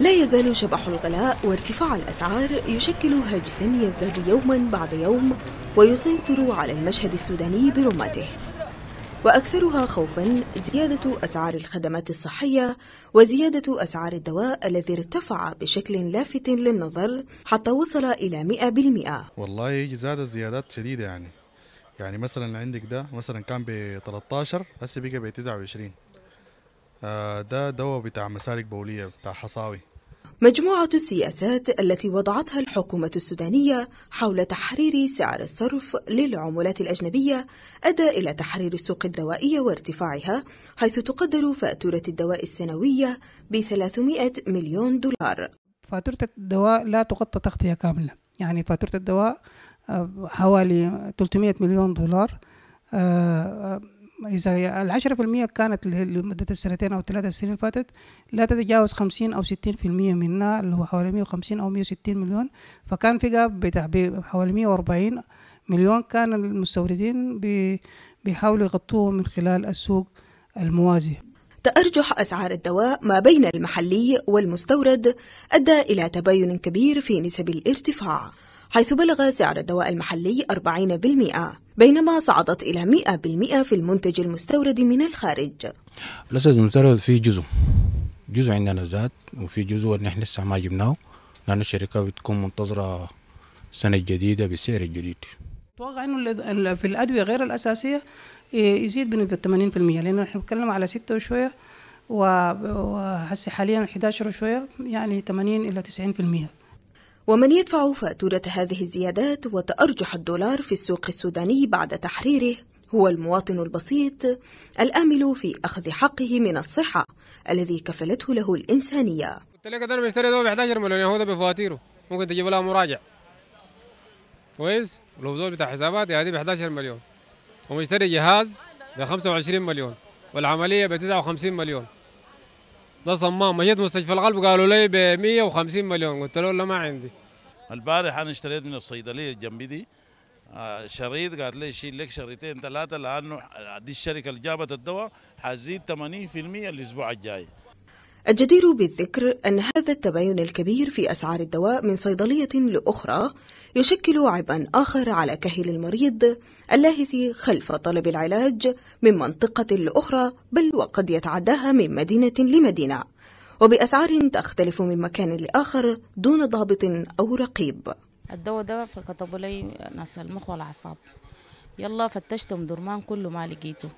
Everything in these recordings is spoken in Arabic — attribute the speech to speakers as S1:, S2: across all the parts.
S1: لا يزال شبح الغلاء وارتفاع الأسعار يشكل هاجسا يزداد يوما بعد يوم ويسيطر على المشهد السوداني برمته وأكثرها خوفا زيادة أسعار الخدمات الصحية وزيادة أسعار الدواء الذي ارتفع بشكل لافت للنظر حتى وصل إلى 100% والله زاد زيادات شديدة يعني يعني مثلا عندك ده مثلا كان ب 13 هسه بقى ب 29 ده دواء بتاع مسالك بولية بتاع حصاوي مجموعة السياسات التي وضعتها الحكومة السودانية حول تحرير سعر الصرف للعملات الأجنبية أدى إلى تحرير السوق الدوائية وارتفاعها حيث تقدر فاتورة الدواء السنوية ب 300 مليون دولار فاتورة الدواء لا تغطى تغطية كاملة يعني فاتورة
S2: الدواء آه، حوالي 300 مليون دولار آه، آه، إذا العشرة في المية كانت لمدة السنتين أو ثلاثة السنين اللي فاتت لا تتجاوز خمسين أو ستين في المية منها اللي هو حوالي مية وخمسين أو مية وستين مليون فكان في جاب بتاع حوالي مية وأربعين مليون كان المستوردين بيحاولوا
S1: يغطوه من خلال السوق الموازي تأرجح أسعار الدواء ما بين المحلي والمستورد أدى إلى تباين كبير في نسب الارتفاع حيث بلغ سعر الدواء المحلي 40% بينما صعدت إلى 100% في المنتج المستورد من الخارج
S2: الأسد المستورد في جزء جزء عندنا زاد وفي جزء نحن لسه ما جبناه لأن الشركة بتكون منتظرة السنة الجديدة بالسعر الجديد اتوقع انه في الادويه غير الاساسيه إيه، يزيد بنسبه 80% لانه نحن بنتكلم على 6 وشويه وهسه حاليا
S1: 11 وشويه يعني 80 الى 90% ومن يدفع فاتورة هذه الزيادات وتأرجح الدولار في السوق السوداني بعد تحريره هو المواطن البسيط الآمل في أخذ حقه من الصحة الذي كفلته له الإنسانية
S2: قلت لك أنا بشتري ده ب 11 مليون يهودا بفواتيره ممكن تجيب لها مراجع كويس ولو زول بتاع حساباتي هذه ب 11 مليون ومشتري جهاز ب 25 مليون والعملية ب 59 مليون ده صمام جيت مستشفى القلب قالوا لي ب 150 مليون قلت له لا ما عندي البارح انا اشتريت من الصيدليه جنبي دي آه، شريط قالت لي شيل لك شريطين ثلاثه لانه دي الشركه اللي جابت الدواء حزيد 80% الاسبوع الجاي
S1: الجدير بالذكر أن هذا التباين الكبير في أسعار الدواء من صيدلية لأخرى يشكل عبئا آخر على كاهل المريض اللاهث خلف طلب العلاج من منطقة لأخرى بل وقد يتعداها من مدينة لمدينة وبأسعار تختلف من مكان لآخر دون ضابط أو رقيب
S2: الدواء ده فكتبوا لي ناس المخ والأعصاب يلا فتشتم درمان كله ما لقيته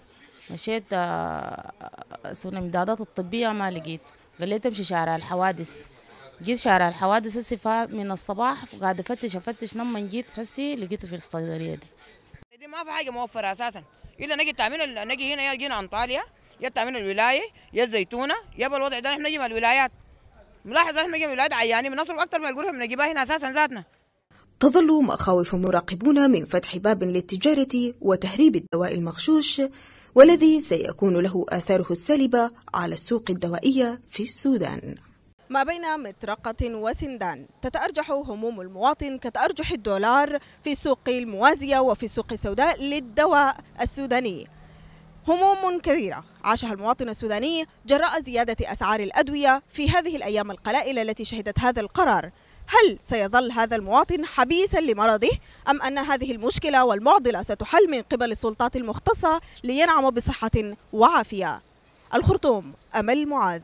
S2: مشيت اسوي آه، آه، آه، امدادات الطبيه ما لقيت لي امشي شارع الحوادث جيت شارع الحوادث هسي من الصباح قاعد افتش افتش لما جيت هسي لقيته في الصيدليه دي دي ما في حاجه موفره اساسا الا نجي تعمل نجي هنا يا جينا انطاليا يا تعمل الولايه يا الزيتونه يا الوضع ده احنا نجي من الولايات ملاحظ احنا نجي من الولايات عيانين بنصرف اكثر من القروش بنجيبها هنا اساسا ذاتنا
S1: تظل مخاوف مراقبون من فتح باب للتجارة وتهريب الدواء المغشوش والذي سيكون له آثاره السالبة على السوق الدوائية في السودان ما بين مطرقة وسندان تتأرجح هموم المواطن كتأرجح الدولار في السوق الموازية وفي السوق السوداء للدواء السوداني هموم كبيرة عاشها المواطن السوداني جراء زيادة أسعار الأدوية في هذه الأيام القلائل التي شهدت هذا القرار هل سيظل هذا المواطن حبيسا لمرضه أم أن هذه المشكلة والمعضلة ستحل من قبل السلطات المختصة لينعم بصحة وعافية الخرطوم أمل معاذ